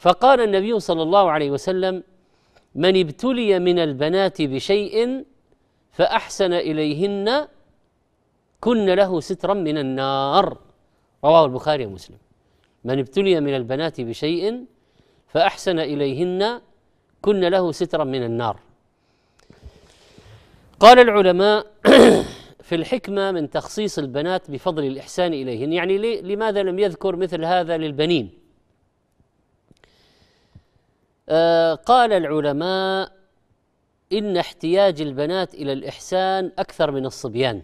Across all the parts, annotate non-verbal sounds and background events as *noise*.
فقال النبي صلى الله عليه وسلم من ابتلي من البنات بشيء فأحسن إليهن كن له سترا من النار رواه البخاري ومسلم من ابتلي من البنات بشيء فأحسن إليهن كن له سترا من النار قال العلماء *clears throat* في الحكمة من تخصيص البنات بفضل الإحسان إليهن يعني لماذا لم يذكر مثل هذا للبنين آه، قال العلماء ان احتياج البنات الى الاحسان اكثر من الصبيان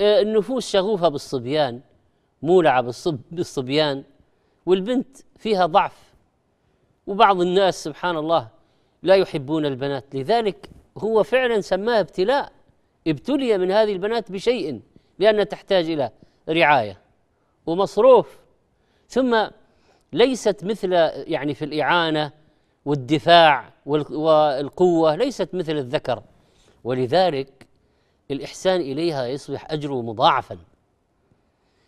آه، النفوس شغوفه بالصبيان مولعه بالصبيان والبنت فيها ضعف وبعض الناس سبحان الله لا يحبون البنات لذلك هو فعلا سماها ابتلاء ابتلي من هذه البنات بشيء لأنها تحتاج إلى رعاية ومصروف ثم ليست مثل يعني في الإعانة والدفاع والقوة ليست مثل الذكر ولذلك الإحسان إليها يصبح أجره مضاعفا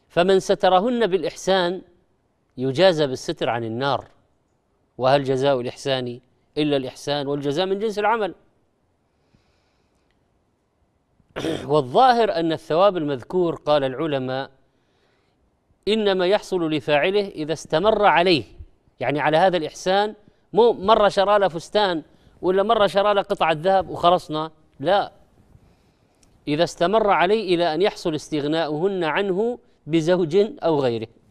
فمن سترهن بالإحسان يجازى بالستر عن النار وهل جزاء الإحسان إلا الإحسان والجزاء من جنس العمل *clears throat* والظاهر أن الثواب المذكور قال العلماء انما يحصل لفاعله اذا استمر عليه يعني على هذا الاحسان مو مره شرى له فستان ولا مره شرى له قطعه ذهب وخلصنا لا إذا استمر عليه إلى أن يحصل استغناؤهن عنه بزوج أو غيره